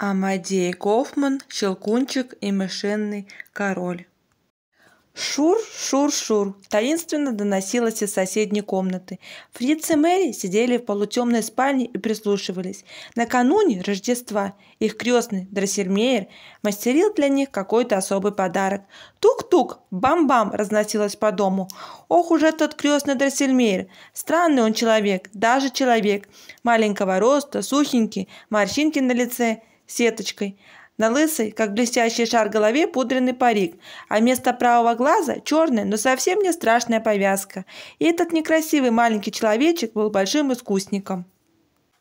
Амадей Гофман, Щелкунчик и Мышиный король. Шур, шур, шур, таинственно доносилось из соседней комнаты. Фриц и Мэри сидели в полутемной спальне и прислушивались. Накануне Рождества их крестный Дроссельмейер мастерил для них какой-то особый подарок. Тук-тук, бам-бам разносилось по дому. Ох уж этот крестный Дроссельмейер, странный он человек, даже человек. Маленького роста, сухенький, морщинки на лице, сеточкой. На лысой, как блестящий шар голове, пудренный парик, а вместо правого глаза – черная, но совсем не страшная повязка. И этот некрасивый маленький человечек был большим искусником.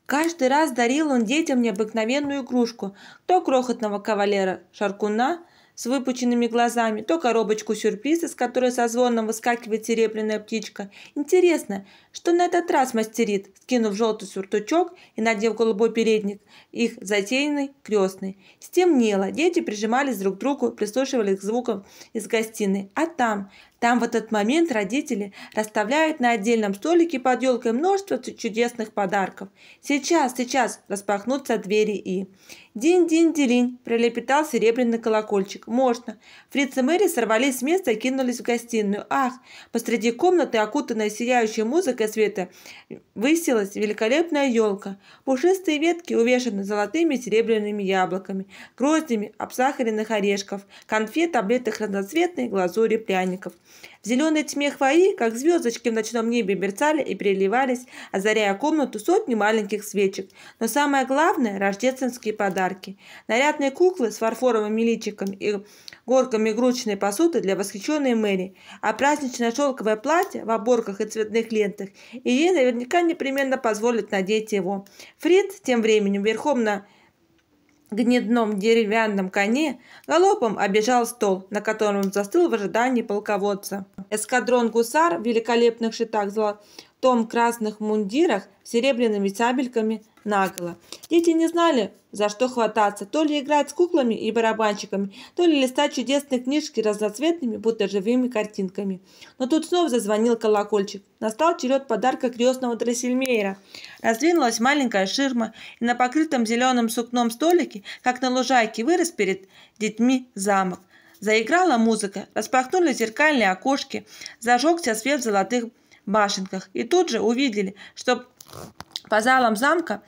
Каждый раз дарил он детям необыкновенную игрушку, то крохотного кавалера-шаркуна – с выпученными глазами, то коробочку сюрприза, с которой со звоном выскакивает серебряная птичка. Интересно, что на этот раз мастерит, скинув желтый сюртучок и надев голубой передник, их затеянный крестный. Стемнело, дети прижимались друг к другу, прислушивались к звукам из гостиной. А там, там в этот момент родители расставляют на отдельном столике под елкой множество чудесных подарков. «Сейчас, сейчас!» – распахнутся двери и... «Динь-динь-дилинь!» – пролепетал серебряный колокольчик. «Можно!» Фриц и Мэри сорвались с места и кинулись в гостиную. «Ах!» Посреди комнаты, окутанной сияющей музыкой света, высилась великолепная елка. Пушистые ветки увешаны золотыми и серебряными яблоками, гроздями обсахаренных орешков, конфет, таблеток разноцветной глазури, пряников – в зеленой тьме хвои, как звездочки в ночном небе, мерцали и переливались, озаряя комнату сотни маленьких свечек. Но самое главное – рождественские подарки. Нарядные куклы с фарфоровыми личиками и горками гручной посуды для восхищенной Мэри, а праздничное шелковое платье в оборках и цветных лентах, и ей наверняка непременно позволят надеть его. Фрид тем временем верхом на гнедном деревянном коне галопом обежал стол, на котором застыл в ожидании полководца. Эскадрон гусар в великолепных шитах в золотом красных мундирах с серебряными сабельками – наголо. Дети не знали, за что хвататься, то ли играть с куклами и барабанщиками, то ли листать чудесные книжки разноцветными, будто живыми картинками. Но тут снова зазвонил колокольчик. Настал черед подарка крестного Дроссельмейра. Раздвинулась маленькая ширма, и на покрытом зеленым сукном столике, как на лужайке, вырос перед детьми замок. Заиграла музыка, распахнули зеркальные окошки, зажегся свет в золотых башенках. И тут же увидели, что по залам замка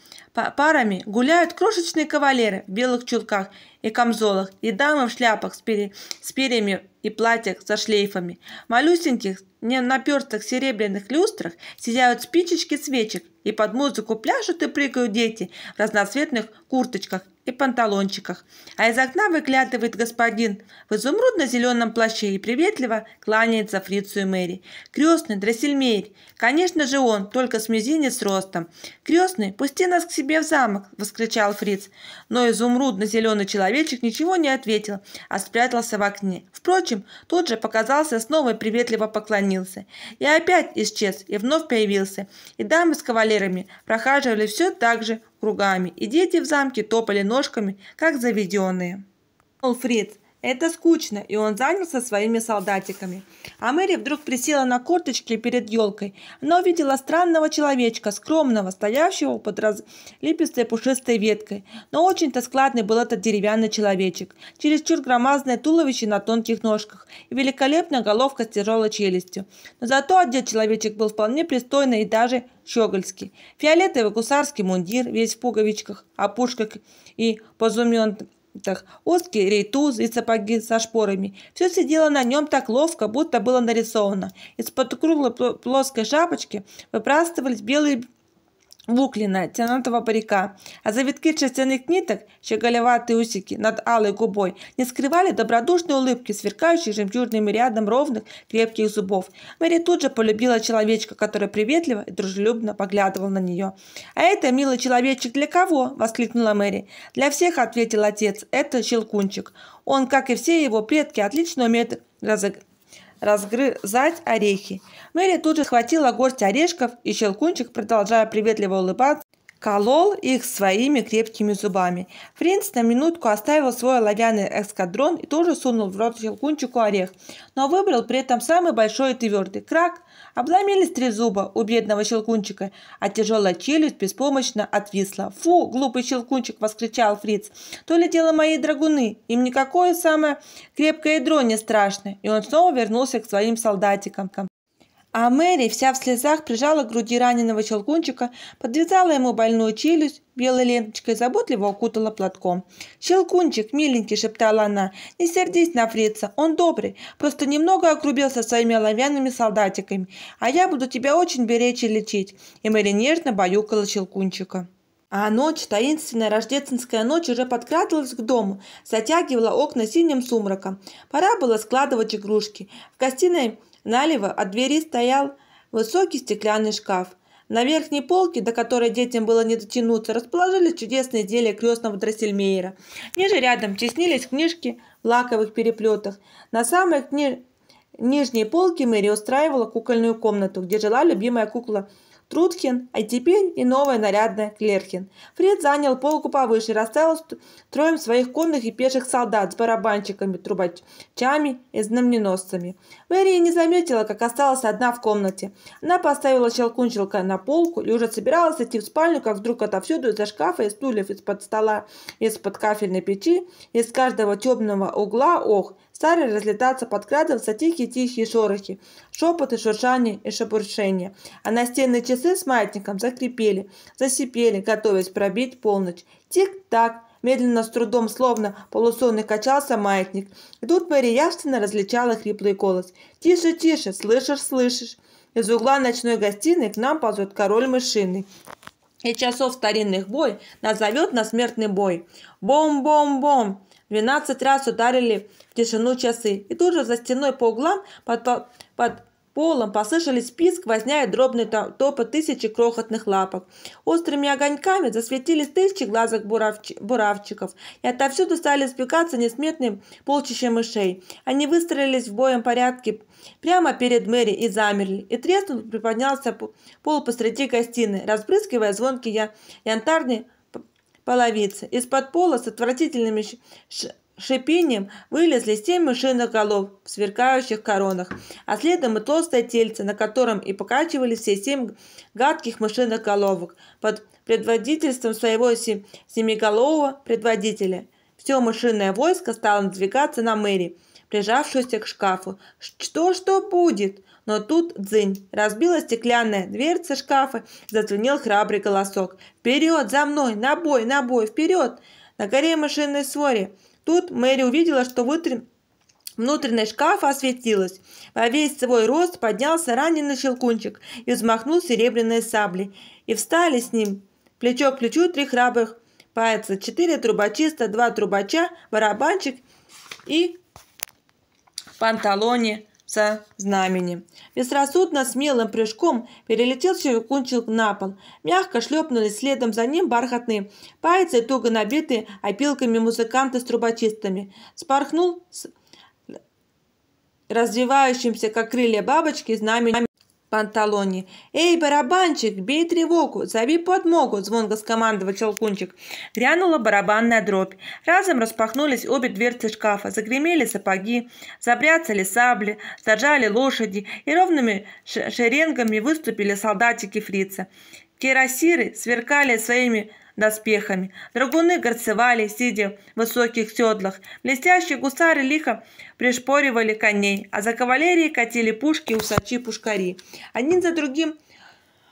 парами гуляют крошечные кавалеры в белых чулках и камзолах, и дамы в шляпах с, пере, с перьями и платьях со шлейфами. Малюсеньких, не наперстых серебряных люстрах сияют спичечки свечек, и под музыку пляшут и прыгают дети в разноцветных курточках и панталончиках, а из окна выглядывает господин в изумрудно-зеленом плаще и приветливо кланяется фрицу и Мэри. «Крестный, Драссельмейр! Конечно же он, только с мизинец ростом!» «Крестный, пусти нас к себе в замок!» – воскричал фриц. Но изумрудно-зеленый человечек ничего не ответил, а спрятался в окне. Впрочем, тут же показался снова и приветливо поклонился. И опять исчез, и вновь появился. И дамы с кавалерами прохаживали все так же, кругами, и дети в замке топали ножками, как заведенные. Олфрид это скучно, и он занялся своими солдатиками. А Мэри вдруг присела на корточки перед елкой. Она увидела странного человечка, скромного, стоявшего под разлипистой пушистой веткой. Но очень-то складный был этот деревянный человечек. Чересчур громадное туловище на тонких ножках и великолепная головка с тяжелой челюстью. Но зато одет человечек был вполне пристойный и даже щегольский. Фиолетовый гусарский мундир, весь в пуговичках, опушках и позументках так, узкий рейтуз и сапоги со шпорами. Все сидело на нем так ловко, будто было нарисовано. Из-под круглой плоской шапочки выпрастывались белые Вукліна, тянутого парика, а завитки шерстяных ниток, щеголеватые усики над алой губой не скрывали добродушной улыбки, сверкающей жемчужным рядом ровных крепких зубов. Мэри тут же полюбила человечка, который приветливо и дружелюбно поглядывал на нее. «А это, милый человечек, для кого?» – воскликнула Мэри. «Для всех», – ответил отец, – «это щелкунчик. Он, как и все его предки, отлично умеет разыг разгрызать орехи. Мэри тут же схватила горсть орешков, и Щелкунчик, продолжая приветливо улыбаться, колол их своими крепкими зубами. Принц на минутку оставил свой оловянный эскадрон и тоже сунул в рот Щелкунчику орех, но выбрал при этом самый большой и твердый – крак – Обломились три зуба у бедного щелкунчика, а тяжелая челюсть беспомощно отвисла. «Фу, глупый щелкунчик!» – воскричал Фриц. «То ли дело мои драгуны, им никакое самое крепкое ядро не страшно!» И он снова вернулся к своим солдатикам. А Мэри вся в слезах прижала к груди раненого щелкунчика, подвязала ему больную челюсть, белой ленточкой заботливо укутала платком. «Щелкунчик, миленький!» – шептала она. «Не сердись на фрица, он добрый, просто немного окрубился своими оловянными солдатиками, а я буду тебя очень беречь и лечить». И Мэри нежно баюкала щелкунчика. А ночь, таинственная рождественская ночь, уже подкрадывалась к дому, затягивала окна синим сумраком. Пора было складывать игрушки. В гостиной Налево от двери стоял высокий стеклянный шкаф. На верхней полке, до которой детям было не дотянуться, расположились чудесные изделия крестного Дроссельмейера. Ниже рядом теснились книжки в лаковых переплетах. На самой кни... нижней полке Мэри устраивала кукольную комнату, где жила любимая кукла – Трудкин, а теперь и новая нарядная Клеркин. Фред занял полку повыше и расставил троем своих конных и пеших солдат с барабанщиками, трубачами и знаменосцами. Вэрия не заметила, как осталась одна в комнате. Она поставила щелкунчелка на полку и уже собиралась идти в спальню, как вдруг отовсюду из-за шкафа, из стульев, из-под стола, из-под кафельной печи, из каждого темного угла, ох, Стали разлетаться, подкрадываться тихие-тихие шорохи, шепоты, шуршание и шебуршение. А настенные часы с маятником закрепели, засипели, готовясь пробить полночь. Тик-так, медленно, с трудом, словно полусонный качался маятник. И тут Мэри явственно различала хриплый голос. «Тише, тише, слышишь, слышишь!» Из угла ночной гостиной к нам ползет король мышины. И часов старинных бой назовет на смертный бой. Бом-бом-бом! Двенадцать раз ударили в тишину часы, и тут же за стеной по углам под, под полом послышались писк, возня и дробный топот тысячи крохотных лапок. Острыми огоньками засветились тысячи глазок буравч... буравчиков, и отовсюду стали спекаться несметным полчищем мышей. Они выстроились в боем порядке прямо перед Мэри и замерли, и треснул приподнялся пол посреди гостиной, разбрызгивая звонкий я... янтарный половицы. Из-под пола с отвратительными шипением вылезли семь мышиных голов в сверкающих коронах, а следом и толстое тельце, на котором и покачивались все семь гадких мышиных головок под предводительством своего семиголового предводителя. Все мышиное войско стало надвигаться на Мэри, прижавшуюся к шкафу. «Что, что будет?» Но тут дзынь. Разбила стеклянная дверца шкафа, зазвенел храбрый голосок. «Вперед, за мной! На бой, на бой, вперед!» На горе машинной своре. Тут Мэри увидела, что вытрен Внутренность шкафа осветилась. Во весь свой рост поднялся раненый щелкунчик и взмахнул серебряные сабли. И встали с ним плечо к плечу три храбрых пальца, четыре трубочиста, два трубача, барабанчик и панталоне со знамени. Безрассудно смелым прыжком перелетел щекунчик на пол. Мягко шлепнулись следом за ним бархатные пальцы, туго набитые опилками музыканта с трубочистами. Спорхнул с развивающимся, как крылья бабочки, знамени. Панталоне. «Эй, барабанчик, бей тревогу, зови подмогу!» – звонко скомандовал Челкунчик. Грянула барабанная дробь. Разом распахнулись обе дверцы шкафа, загремели сапоги, забряцали сабли, зажали лошади, и ровными шеренгами выступили солдатики фрица. Керосиры сверкали своими доспехами. Драгуны горцевали, сидя в высоких седлах. Блестящие гусары лихо пришпоривали коней, а за кавалерией катили пушки усачи-пушкари. Один за другим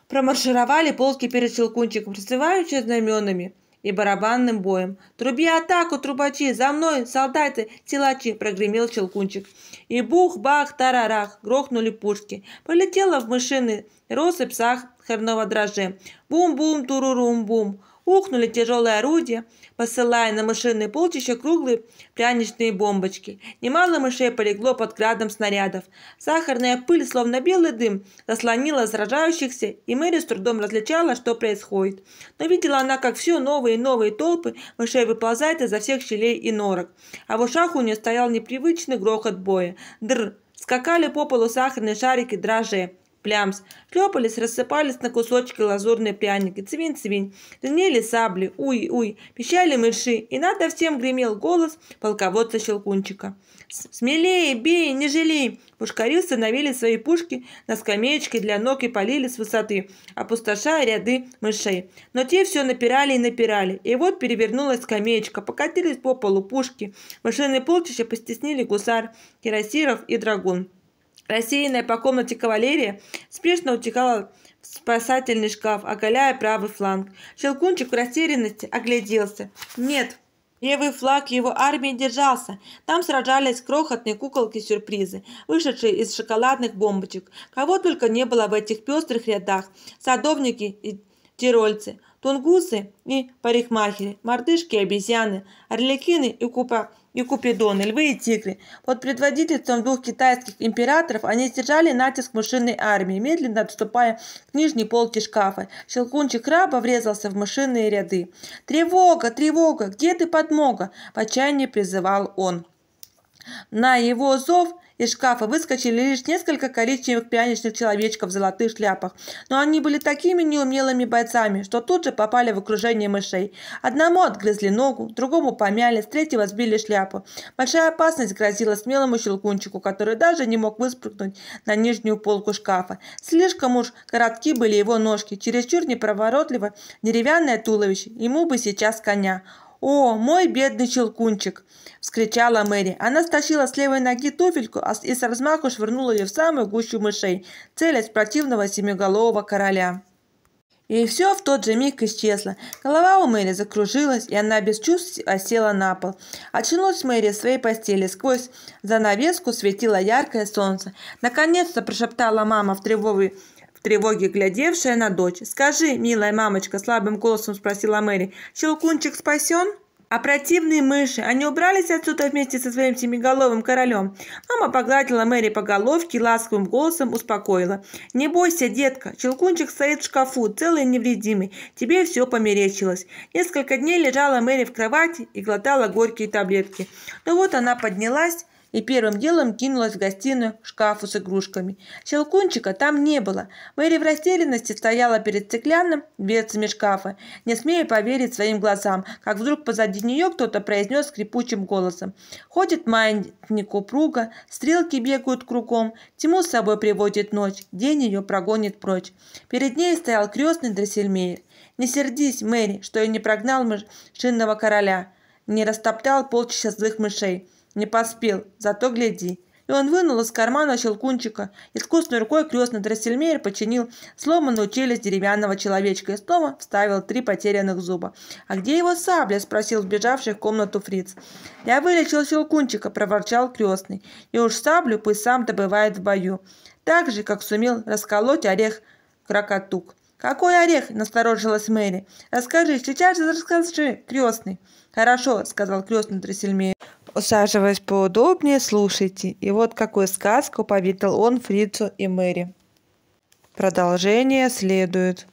промаршировали полки перед щелкунчиком, призывающие знаменами и барабанным боем. «Труби атаку, трубачи! За мной, солдаты, силачи!» – прогремел Челкунчик. И бух-бах, тарарах, грохнули пушки. Полетела в мышины россыпь сахарного дрожжа. Бум-бум, турурум-бум. Ухнули тяжелые орудия, посылая на мышиные полчища круглые пряничные бомбочки. Немало мышей полегло под градом снарядов. Сахарная пыль, словно белый дым, заслонила сражающихся, и Мэри с трудом различала, что происходит. Но видела она, как все новые и новые толпы мышей выползают изо всех щелей и норок. А в ушах у нее стоял непривычный грохот боя. Др! Скакали по полу сахарные шарики драже плямс, шлепались, рассыпались на кусочки лазурные пряники, цвинь-цвинь, звенели сабли, уй-уй, пищали мыши, и надо всем гремел голос полководца Щелкунчика. «Смелее, бей, не жалей!» Пушкари установили свои пушки на скамеечке для ног и полили с высоты, опустошая ряды мышей. Но те все напирали и напирали. И вот перевернулась скамеечка, покатились по полу пушки. Мышиные полчища постеснили гусар, кирасиров и драгун. Рассеянная по комнате кавалерия спешно утекала в спасательный шкаф, оголяя правый фланг. Щелкунчик в растерянности огляделся. «Нет!» Левый флаг его армии держался. Там сражались крохотные куколки-сюрпризы, вышедшие из шоколадных бомбочек. Кого только не было в этих пестрых рядах. Садовники и тирольцы тунгусы и парикмахеры, мордышки, и обезьяны, орликины и, купа, и купидоны, львы и тигры. Под предводительством двух китайских императоров они сдержали натиск машинной армии, медленно отступая к нижней полке шкафа. Щелкунчик раба врезался в машинные ряды. «Тревога! Тревога! Где ты подмога?» – в отчаянии призывал он. На его зов – из шкафа выскочили лишь несколько коричневых пряничных человечков в золотых шляпах, но они были такими неумелыми бойцами, что тут же попали в окружение мышей. Одному отгрызли ногу, другому помяли, с третьего сбили шляпу. Большая опасность грозила смелому щелкунчику, который даже не мог выспрыгнуть на нижнюю полку шкафа. Слишком уж коротки были его ножки, чересчур непроворотливо деревянное туловище, ему бы сейчас коня. «О, мой бедный щелкунчик!» – вскричала Мэри. Она стащила с левой ноги туфельку а и с размаху швырнула ее в самую гущу мышей, целясь противного семиголового короля. И все в тот же миг исчезло. Голова у Мэри закружилась, и она без чувств осела на пол. Очнулась Мэри в своей постели. Сквозь занавеску светило яркое солнце. Наконец-то прошептала мама в тревоге в тревоге глядевшая на дочь. «Скажи, милая мамочка», – слабым голосом спросила Мэри, – «щелкунчик спасен?» А противные мыши, они убрались отсюда вместе со своим семиголовым королем. Мама погладила Мэри по головке и ласковым голосом успокоила. «Не бойся, детка, челкунчик стоит в шкафу, целый и невредимый. Тебе все померечилось». Несколько дней лежала Мэри в кровати и глотала горькие таблетки. Но ну вот она поднялась и первым делом кинулась в гостиную к шкафу с игрушками. Щелкунчика там не было. Мэри в растерянности стояла перед стеклянным дверцами шкафа, не смея поверить своим глазам, как вдруг позади нее кто-то произнес скрипучим голосом. Ходит маятник упруга, стрелки бегают кругом, тьму с собой приводит ночь, день ее прогонит прочь. Перед ней стоял крестный Дроссельмейр. «Не сердись, Мэри, что я не прогнал мышинного короля» не растоптал полчища злых мышей. Не поспел, зато гляди. И он вынул из кармана щелкунчика. Искусной рукой крестный Драссельмейр починил сломанную челюсть деревянного человечка и снова вставил три потерянных зуба. «А где его сабля?» – спросил вбежавший в комнату фриц. «Я вылечил щелкунчика», – проворчал крестный. «И уж саблю пусть сам добывает в бою. Так же, как сумел расколоть орех крокотук». «Какой орех?» – насторожилась Мэри. «Расскажи, сейчас же расскажи, крестный». «Хорошо», – сказал крестный Драссельмейр. Усаживаясь поудобнее, слушайте. И вот какую сказку поведал он Фрицу и Мэри. Продолжение следует.